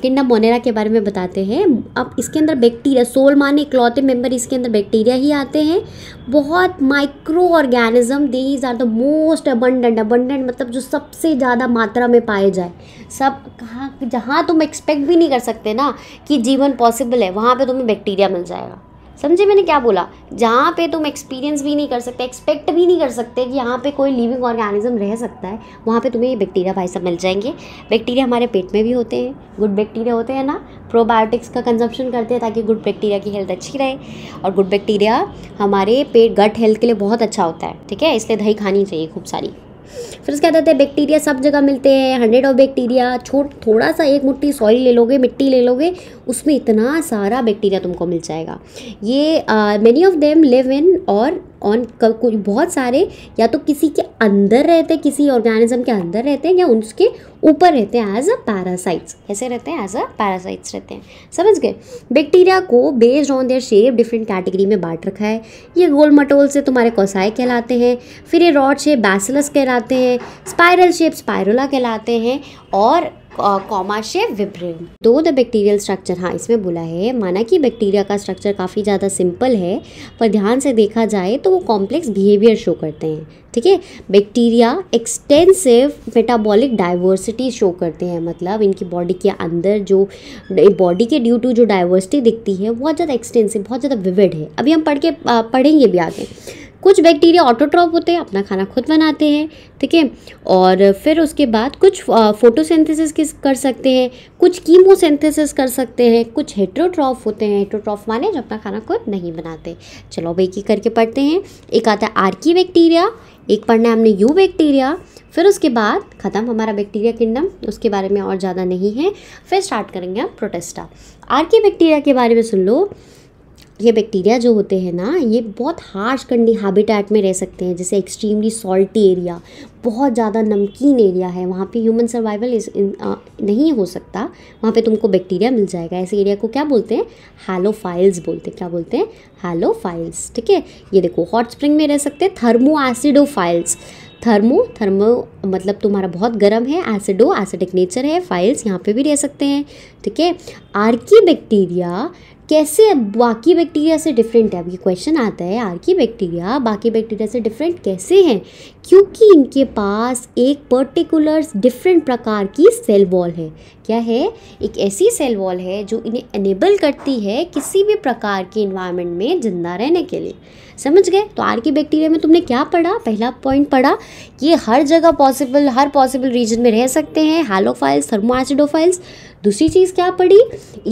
kinda Monera के बारे में बताते हैं अब इसके अंदर बैक्टीरिया सोल माने इकलौते मेंबर इसके अंदर बैक्टीरिया ही आते हैं बहुत microorganism these are the most abundant abundant मतलब जो सबसे ज़्यादा मात्रा में पाए जाए सब कहाँ जहाँ तुम एक्सपेक्ट भी नहीं कर सकते ना कि जीवन पॉसिबल है वहाँ पर तुम्हें बैक्टीरिया मिल जाएगा समझे मैंने क्या बोला जहाँ पे तुम एक्सपीरियंस भी नहीं कर सकते एक्सपेक्ट भी नहीं कर सकते कि यहाँ पे कोई लिविंग ऑर्गेनिज्म रह सकता है वहाँ पे तुम्हें ये बैक्टीरिया भाई सब मिल जाएंगे बैक्टीरिया हमारे पेट में भी होते हैं गुड बैक्टीरिया होते हैं ना प्रोबायोटिक्स का कंजप्शन करते हैं ताकि गुड बैक्टीरिया की हेल्थ अच्छी रहे और गुड बैक्टीरिया हमारे पेट गट हेल्थ के लिए बहुत अच्छा होता है ठीक है इसलिए दही खानी चाहिए खूब सारी फिर उसके बाद आते हैं बैक्टीरिया सब जगह मिलते हैं हंड्रेड ऑफ बैक्टीरिया छोट थोड़ा सा एक मुट्ठी सॉइल ले लोगे मिट्टी ले लोगे उसमें इतना सारा बैक्टीरिया तुमको मिल जाएगा ये many of them live in और ऑन कोई बहुत सारे या तो किसी के अंदर रहते हैं किसी ऑर्गेनिज्म के अंदर रहते हैं या उसके ऊपर रहते हैं एज अ पैरासाइट्स कैसे रहते हैं एज अ पैरासाइट्स रहते हैं समझ गए बैक्टीरिया को based on their shape different category में बांट रखा है ये गोल मटोल से तुम्हारे कोसाई कहलाते हैं फिर ये रॉड शेप बैसलस कहलाते हैं स्पायरल शेप स्पायरोला कहलाते हैं और कॉमा से विब्रिन दो द बैक्टीरियल स्ट्रक्चर हाँ इसमें बोला है माना कि बैक्टीरिया का स्ट्रक्चर काफ़ी ज़्यादा सिंपल है पर ध्यान से देखा जाए तो वो कॉम्प्लेक्स बिहेवियर शो करते हैं ठीक है bacteria extensive metabolic diversity show करते हैं मतलब इनकी बॉडी के अंदर जो बॉडी के ड्यू टू जो डाइवर्सिटी दिखती है बहुत ज़्यादा एक्सटेंसिव बहुत ज़्यादा विविड है अभी हम पढ़ के पढ़ेंगे भी आगे कुछ बैक्टीरिया ऑटोट्रॉप होते हैं अपना खाना खुद बनाते हैं ठीक है और फिर उसके बाद कुछ फोटोसिंथेसिस कर सकते हैं कुछ कीमोसिंथेसिस कर सकते हैं कुछ हेट्रोट्रॉफ होते हैं हेट्रोट्रॉफ माने जो अपना खाना खुद नहीं बनाते चलो भाई की करके पढ़ते हैं एक आता है आर्की बैक्टीरिया एक पढ़ना है हमने यू बैक्टीरिया फिर उसके बाद ख़त्म हमारा बैक्टीरिया किंगडम उसके बारे में और ज़्यादा नहीं है फिर स्टार्ट करेंगे हम प्रोटेस्टा आर के बैक्टीरिया के बारे में सुन लो ये बैक्टीरिया जो होते हैं ना ये बहुत हार्श कंडी हैबिटेट में रह सकते हैं जैसे एक्सट्रीमली सॉल्टी एरिया बहुत ज़्यादा नमकीन एरिया है वहाँ पे ह्यूमन सर्वाइवल इस आ, नहीं हो सकता वहाँ पे तुमको बैक्टीरिया मिल जाएगा ऐसे एरिया को क्या बोलते हैं हैलोफाइल्स बोलते हैं क्या बोलते हैं हैलोफाइल्स ठीक है ये देखो हॉट स्प्रिंग में रह सकते हैं थर्मो एसिडोफाइल्स थर्मो थर्मो मतलब तुम्हारा बहुत गर्म है एसिडो एसिडिक नेचर है फाइल्स यहाँ पे भी रह सकते हैं ठीक है आर्की बैक्टीरिया कैसे बाकी बैक्टीरिया से डिफरेंट है अब ये क्वेश्चन आता है आर की बैक्टीरिया बाकी बैक्टीरिया से डिफरेंट कैसे हैं क्योंकि इनके पास एक पर्टिकुलर डिफरेंट प्रकार की सेल वॉल है क्या है एक ऐसी सेल वॉल है जो इन्हें एनेबल करती है किसी भी प्रकार के इन्वायरमेंट में ज़िंदा रहने के लिए समझ गए तो आर की बैक्टीरिया में तुमने क्या पढ़ा पहला पॉइंट पढ़ा ये हर जगह पॉसिबल हर पॉसिबल रीजन में रह सकते हैं हालोफाइल्स एसिडोफाइल्स दूसरी चीज़ क्या पड़ी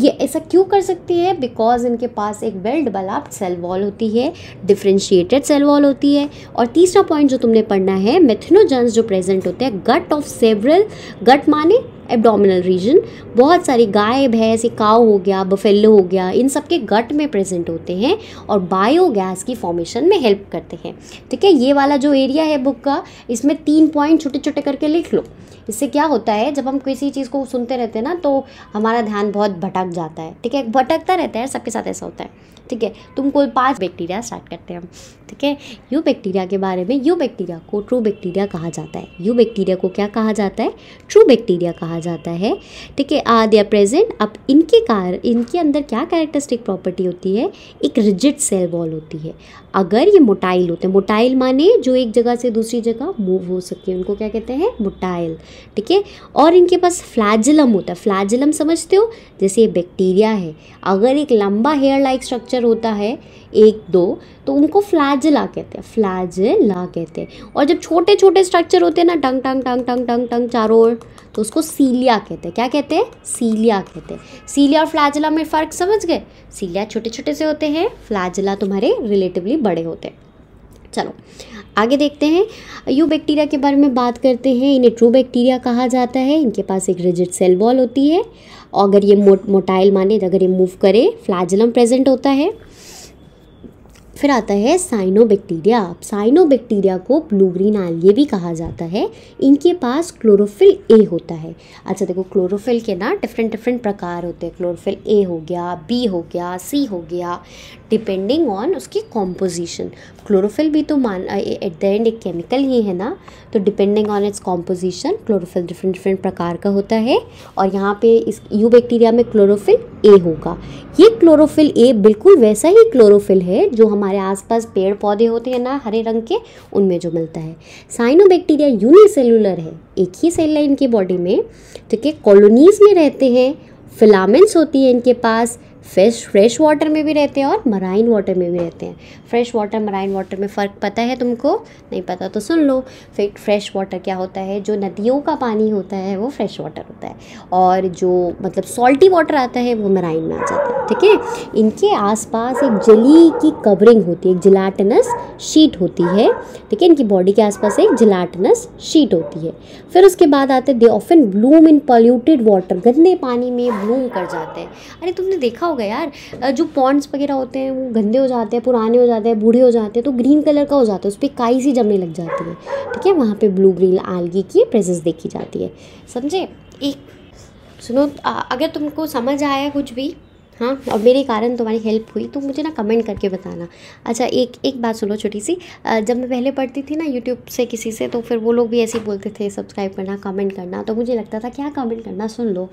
ये ऐसा क्यों कर सकते हैं बिकॉज इनके पास एक वेल डेवलप्ड सेल वॉल होती है डिफ्रेंशिएटेड सेल वॉल होती है और तीसरा पॉइंट जो तुमने पढ़ना है मेथिनोजेंस जो प्रेजेंट होते हैं गट ऑफ सेवरल गट माने एब्डोमिनल रीजन बहुत सारी गाय भैंस काव हो गया बफेलो हो गया इन सब के गट में प्रेजेंट होते हैं और बायोगैस की फॉर्मेशन में हेल्प करते हैं ठीक है ये वाला जो एरिया है बुक का इसमें तीन पॉइंट छोटे छोटे करके लिख लो इससे क्या होता है जब हम किसी चीज़ को सुनते रहते हैं ना तो हमारा ध्यान बहुत भटक जाता है ठीक है भटकता रहता है सबके साथ ऐसा होता है ठीक है तुम कोई पांच बैक्टीरिया स्टार्ट करते हैं हम ठीक है यू बैक्टीरिया के बारे में यू बैक्टीरिया को ट्रू बैक्टीरिया कहा जाता है यू बैक्टीरिया को क्या कहा जाता है ट्रू बैक्टीरिया कहा कहा जाता है ठीक है आद या प्रेजेंट अब इनके कार इनके अंदर क्या कैरेक्टरिस्टिक प्रॉपर्टी होती है एक रिजिड सेल वॉल होती है अगर ये मोटाइल होते हैं मोटाइल माने जो एक जगह से दूसरी जगह मूव हो सके उनको क्या कहते हैं मोटाइल ठीक है और इनके पास फ्लैजलम होता है फ्लैजलम समझते हो जैसे ये बैक्टीरिया है अगर एक लंबा हेयर लाइक स्ट्रक्चर होता है एक दो तो उनको फ्लैजला कहते हैं फ्लैजला कहते हैं और जब छोटे छोटे स्ट्रक्चर होते हैं ना टंग टंग टंग टंग टंग टंग चारों ओर तो उसको सी सीलिया कहते हैं क्या कहते हैं सीलिया कहते हैं सीलिया और फ्लैजला में फ़र्क समझ गए सीलिया छोटे छोटे से होते हैं फ्लाजिला तुम्हारे रिलेटिवली बड़े होते हैं चलो आगे देखते हैं यू बैक्टीरिया के बारे में बात करते हैं इन्हें ट्रू बैक्टीरिया कहा जाता है इनके पास एक रिजिड सेल वॉल होती है अगर ये मोट मोटाइल माने अगर ये मूव करे फ्लाजिलम प्रेजेंट होता है फिर आता है साइनोबैक्टीरिया साइनोबैक्टीरिया को ब्लू ग्रीन आलिए भी कहा जाता है इनके पास क्लोरोफिल ए होता है अच्छा देखो क्लोरोफिल के ना डिफरेंट डिफरेंट प्रकार होते हैं क्लोरोफिल ए हो गया बी हो गया सी हो गया डिपेंडिंग ऑन उसकी कॉम्पोजिशन क्लोरोफिल भी तो मान एट द एंड एक केमिकल ही है ना तो depending on its composition chlorophyll different different प्रकार का होता है और यहाँ पे इस यू बैक्टीरिया में क्लोरोफिल ए होगा ये क्लोरोफिल ए बिल्कुल वैसा ही क्लोरोफिल है जो हमारे आसपास पेड़ पौधे होते हैं ना हरे रंग के उनमें जो मिलता है साइनोबैक्टीरिया यूनिसेलुलर है एक ही सेल है इनकी बॉडी में ठीक है कॉलोनीज़ में रहते हैं फिलामेंट्स होती है इनके पास फिश फ्रेश वाटर में भी रहते हैं और मराइन वाटर में भी रहते हैं फ्रेश वाटर मराइन वाटर में फ़र्क पता है तुमको नहीं पता तो सुन लो फिर फ्रेश वाटर क्या होता है जो नदियों का पानी होता है वो फ्रेश वाटर होता है और जो मतलब सॉल्टी वाटर आता है वो मराइन में आ जाता है ठीक है इनके आसपास एक जली की कवरिंग होती है एक जिलाटनस शीट होती है ठीक है इनकी बॉडी के आसपास एक जिलाटनस शीट होती है फिर उसके बाद आते they often bloom in polluted water गंदे पानी में ब्लूम कर जाते हैं अरे तुमने देखा देखा होगा यार जो पॉन्ड्स वगैरह होते हैं वो गंदे हो जाते हैं पुराने हो जाते हैं बूढ़े हो जाते हैं तो ग्रीन कलर का हो जाता है उस पर काई सी जमने लग जाती है ठीक है वहाँ पर ब्लू ग्रीन आलगी की प्रेजेंस देखी जाती है समझे एक सुनो अगर तुमको समझ आया कुछ भी हाँ और मेरे कारण तुम्हारी हेल्प हुई तो मुझे ना कमेंट करके बताना अच्छा एक एक बात सुनो छोटी सी जब मैं पहले पढ़ती थी ना यूट्यूब से किसी से तो फिर वो लोग भी ऐसे ही बोलते थे सब्सक्राइब करना कमेंट करना तो मुझे लगता था क्या कमेंट करना सुन लो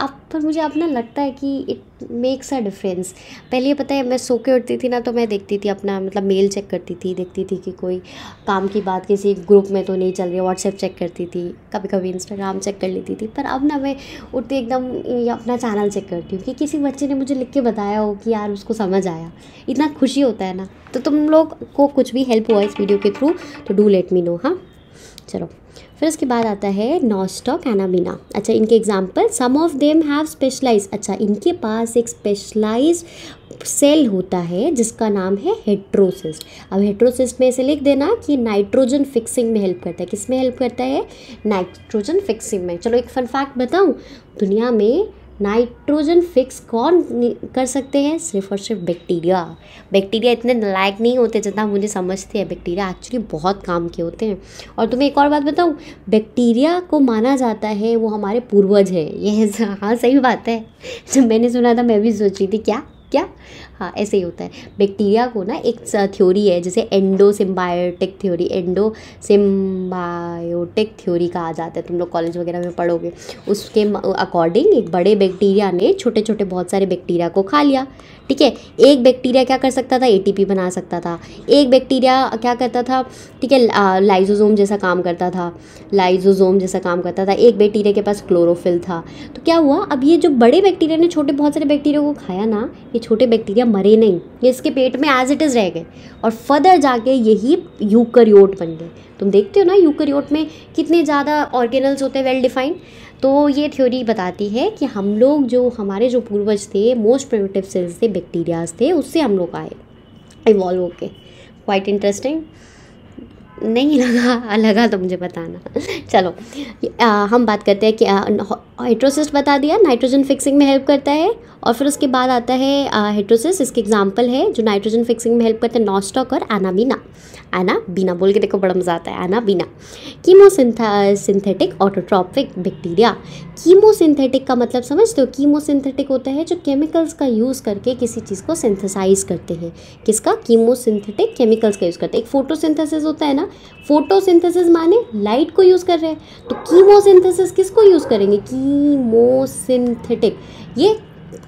आप पर मुझे अब ना लगता है कि इट मेक्स अ डिफरेंस पहले ये पता है मैं सो के उठती थी ना तो मैं देखती थी अपना मतलब मेल चेक करती थी देखती थी कि कोई काम की बात किसी ग्रुप में तो नहीं चल रही व्हाट्सएप चेक करती थी कभी कभी इंस्टाग्राम चेक कर लेती थी पर अब ना मैं उठती एकदम अपना चैनल चेक करती हूँ कि किसी बच्चे ने मुझे लिख के बताया हो कि यार उसको समझ आया इतना खुशी होता है ना तो तुम लोग को कुछ भी हेल्प हुआ इस वीडियो के थ्रू तो डू लेट मी नो हाँ चलो फिर उसके बाद आता है नॉस्टॉक एनामिना अच्छा इनके example some of them have specialize अच्छा इनके पास एक स्पेशलाइज सेल होता है जिसका नाम है हेट्रोसिस्ट अब हेट्रोसिस्ट में ऐसे लिख देना कि नाइट्रोजन फिक्सिंग में हेल्प करता है किस में हेल्प करता है नाइट्रोजन फिक्सिंग में चलो एक फन फैक्ट बताऊँ दुनिया में नाइट्रोजन फिक्स कौन कर सकते हैं सिर्फ और सिर्फ बैक्टीरिया बैक्टीरिया इतने नलायक नहीं होते जितना मुझे समझते हैं बैक्टीरिया एक्चुअली बहुत काम के होते हैं और तुम्हें एक और बात बताऊँ बैक्टीरिया को माना जाता है वो हमारे पूर्वज हैं ये हाँ सही बात है जब मैंने सुना था मैं भी सोच रही थी क्या क्या हाँ ऐसे ही होता है बैक्टीरिया को ना एक थ्योरी है जिसे endosymbiotic theory endosymbiotic theory कहा जाता है तुम लोग कॉलेज वगैरह में पढ़ोगे उसके अकॉर्डिंग एक बड़े बैक्टीरिया ने छोटे छोटे बहुत सारे बैक्टीरिया को खा लिया ठीक है एक बैक्टीरिया क्या कर सकता था ए बना सकता था एक बैक्टीरिया क्या करता था ठीक है लाइजोजोम जैसा काम करता था लाइजोजोम जैसा काम करता था एक बैक्टीरिया के पास क्लोरोफिल था तो क्या हुआ अब ये जो बड़े बैक्टीरिया ने छोटे बहुत सारे बैक्टीरिया को खाया ना ये छोटे बैक्टीरिया मरे नहीं ये इसके पेट में एज इट इज़ रह गए और फर्दर जाके यही यूकरियोट बन गए तुम देखते हो ना यूकरियोट में कितने ज़्यादा ऑर्गेनल्स होते हैं वेल डिफाइंड तो ये थ्योरी बताती है कि हम लोग जो हमारे जो पूर्वज थे मोस्ट प्रोडक्टिव सेल्स थे बैक्टीरियाज थे उससे हम लोग आए इवॉल्व होके क्वाइट इंटरेस्टिंग नहीं लगा लगा तो मुझे बताना चलो आ, हम बात करते हैं कि हाइड्रोसिस्ट बता दिया नाइट्रोजन फिक्सिंग में हेल्प करता है और फिर उसके बाद आता है हेट्रोसिस इसके एग्जाम्पल है जो नाइट्रोजन फिक्सिंग में हेल्प करते हैं नॉस्टॉक और एनाबीना बीना बोल के देखो बड़ा मज़ा आता है anabaena chemosynth synthetic autotrophic bacteria chemosynthetic का मतलब समझते हो कीमोसिंथेटिक होता है जो केमिकल्स का यूज़ करके किसी चीज़ को सिंथेसाइज करते हैं किसका कीमोसिंथेटिक केमिकल्स का यूज़ करते हैं एक फोटोसिंथेसिस होता है ना फोटोसिंथेसिस माने लाइट को यूज़ कर रहे हैं तो कीमोसिंथेसिस किसको यूज़ करेंगे कीमोसिंथेटिक ये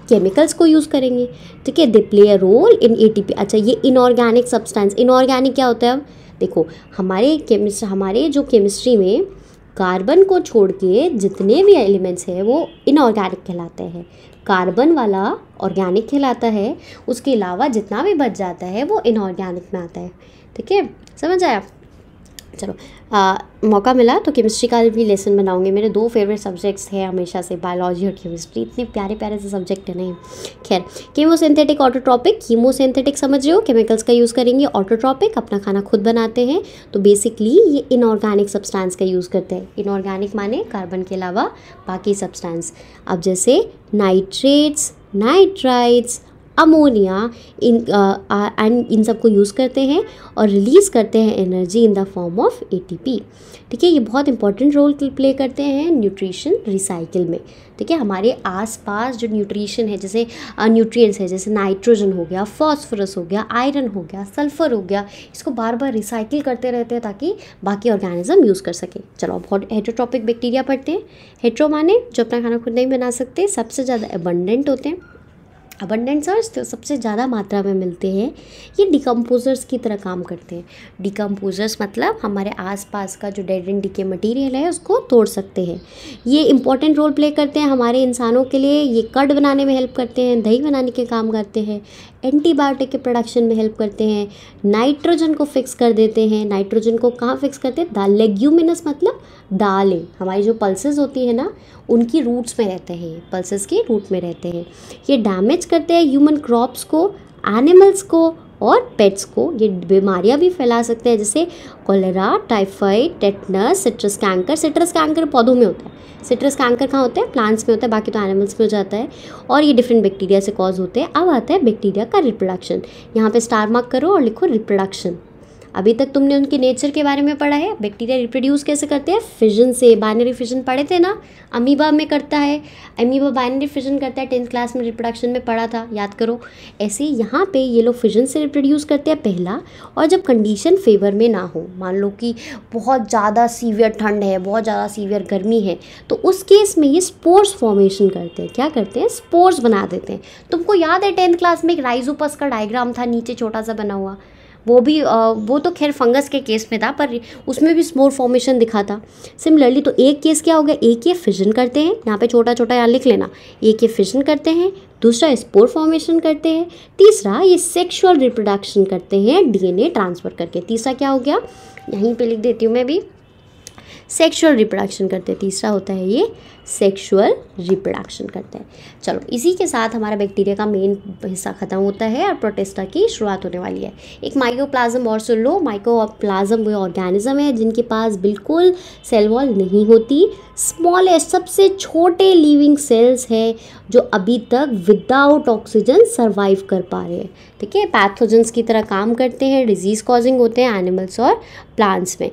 केमिकल्स को यूज़ करेंगे ठीक है they play a role in ATP अच्छा ये इनऑर्गेनिक सब्सटेंस इनऑर्गेनिक क्या होता है अब देखो हमारे केमिस्ट हमारे जो केमिस्ट्री में कार्बन को छोड़ के जितने भी एलिमेंट्स हैं वो इनऑर्गेनिक कहलाते हैं कार्बन वाला ऑर्गेनिक कहलाता है उसके अलावा जितना भी बच जाता है वो इनऑर्गेनिक में आता है ठीक है समझ आया चलो आ, मौका मिला तो केमिस्ट्री का भी लेसन बनाऊंगे मेरे दो फेवरेट सब्जेक्ट्स हैं हमेशा से बायोलॉजी और केमिस्ट्री इतने प्यारे प्यारे से सब्जेक्ट हैं नहीं खैर कीमोसिंथेटिक ऑटोट्रॉपिक कीमोसिंथेटिक समझ रहे हो केमिकल्स का यूज़ करेंगे ऑटोट्रॉपिक अपना खाना खुद बनाते हैं तो बेसिकली ये इनऑर्गेनिक सब्सटेंस का यूज़ करते हैं इनऑर्गेनिक माने कार्बन के अलावा बाकी सब्सटेंस अब जैसे नाइट्रेट्स नाइट्राइट्स अमोनिया इन एंड इन सब को यूज़ करते हैं और रिलीज़ करते हैं energy in the form of ATP ठीक है ये बहुत इंपॉर्टेंट रोल प्ले करते हैं न्यूट्रिशन रिसाइकिल में ठीक है हमारे आसपास जो न्यूट्रिशन है जैसे न्यूट्रिएंट्स है जैसे नाइट्रोजन हो गया फॉस्फरस हो गया आयरन हो गया सल्फर हो गया इसको बार बार रिसाइकिल करते रहते हैं ताकि बाकी ऑर्गेनिज्म यूज़ कर सकें चलो बहुत हेट्रोट्रॉपिक बैक्टीरिया पढ़ते हैं हेट्रो माने जो अपना खाना खुद नहीं बना सकते सबसे ज़्यादा एबंडेंट होते हैं अबंडेंट तो सबसे ज़्यादा मात्रा में मिलते हैं ये डिकम्पोज़र्स की तरह काम करते हैं डिकम्पोज़र्स मतलब हमारे आसपास का जो डेड एंड के मटेरियल है उसको तोड़ सकते हैं ये इंपॉर्टेंट रोल प्ले करते हैं हमारे इंसानों के लिए ये कर्ड बनाने में हेल्प करते हैं दही बनाने के काम करते हैं एंटीबायोटिक के प्रोडक्शन में हेल्प करते हैं नाइट्रोजन को फिक्स कर देते हैं नाइट्रोजन को कहाँ फिक्स करते हैं दाल लेग्यूमिनस मतलब दालें हमारी जो पल्सेज होती है ना उनकी रूट्स में रहते हैं पल्सेज के रूट में रहते हैं ये डैमेज करते हैं ह्यूमन क्रॉप्स को एनिमल्स को और पेट्स को ये बीमारियां भी फैला सकते हैं जैसे cholera typhoid tetanus citrus canker citrus canker पौधों में होता है सिट्रस कैंकर कहाँ होता है प्लांट्स में होता है बाकी तो एनिमल्स में हो जाता है और ये डिफरेंट बैक्टीरिया से कॉज होते हैं अब आता है बैक्टीरिया का रिप्रोडक्शन यहाँ पे स्टार मार्क करो और लिखो रिप्रोडक्शन अभी तक तुमने उनके नेचर के बारे में पढ़ा है बैक्टीरिया रिप्रोड्यूस कैसे करते हैं फिजन से बाइनरी फिजन पढ़े थे ना अमीबा में करता है अमीबा बाइनरी फिजन करता है टेंथ क्लास में रिप्रोडक्शन में पढ़ा था याद करो ऐसे यहाँ पे ये लोग फिजन से रिप्रोड्यूस करते हैं पहला और जब कंडीशन फेवर में ना हो मान लो कि बहुत ज़्यादा सीवियर ठंड है बहुत ज़्यादा सीवियर गर्मी है तो उस केस में ये स्पोर्ट्स फॉर्मेशन करते हैं क्या करते हैं स्पोर्ट्स बना देते हैं तुमको याद है टेंथ क्लास में एक राइजोपस का डायग्राम था नीचे छोटा सा बना हुआ वो भी वो तो खैर फंगस के केस में था पर उसमें भी स्मोर फॉर्मेशन दिखा था सिमिलरली तो एक केस क्या हो गया एक ये फिजन करते हैं यहाँ पे छोटा छोटा यहाँ लिख लेना एक ये फिजन करते हैं दूसरा स्पोर फॉर्मेशन करते हैं तीसरा ये सेक्शुअल रिप्रोडक्शन करते हैं डीएनए ट्रांसफ़र करके तीसरा क्या हो गया यहीं पर लिख देती हूँ मैं भी सेक्शुअल रिप्रोडक्शन करते तीसरा होता है ये सेक्शुअल रिप्रोडक्शन करते हैं चलो इसी के साथ हमारा बैक्टीरिया का मेन हिस्सा ख़त्म होता है और प्रोटेस्टा की शुरुआत होने वाली है एक माइकोप्लाज्म और सुन लो प्लाज्म वो ऑर्गेनिज्म है जिनके पास बिल्कुल सेल वॉल नहीं होती स्मॉलेस्ट सबसे छोटे लिविंग सेल्स हैं जो अभी तक विदाउट ऑक्सीजन सर्वाइव कर पा रहे हैं ठीक है पैथोजेंस की तरह काम करते हैं डिजीज़ कॉजिंग होते हैं एनिमल्स और प्लांट्स में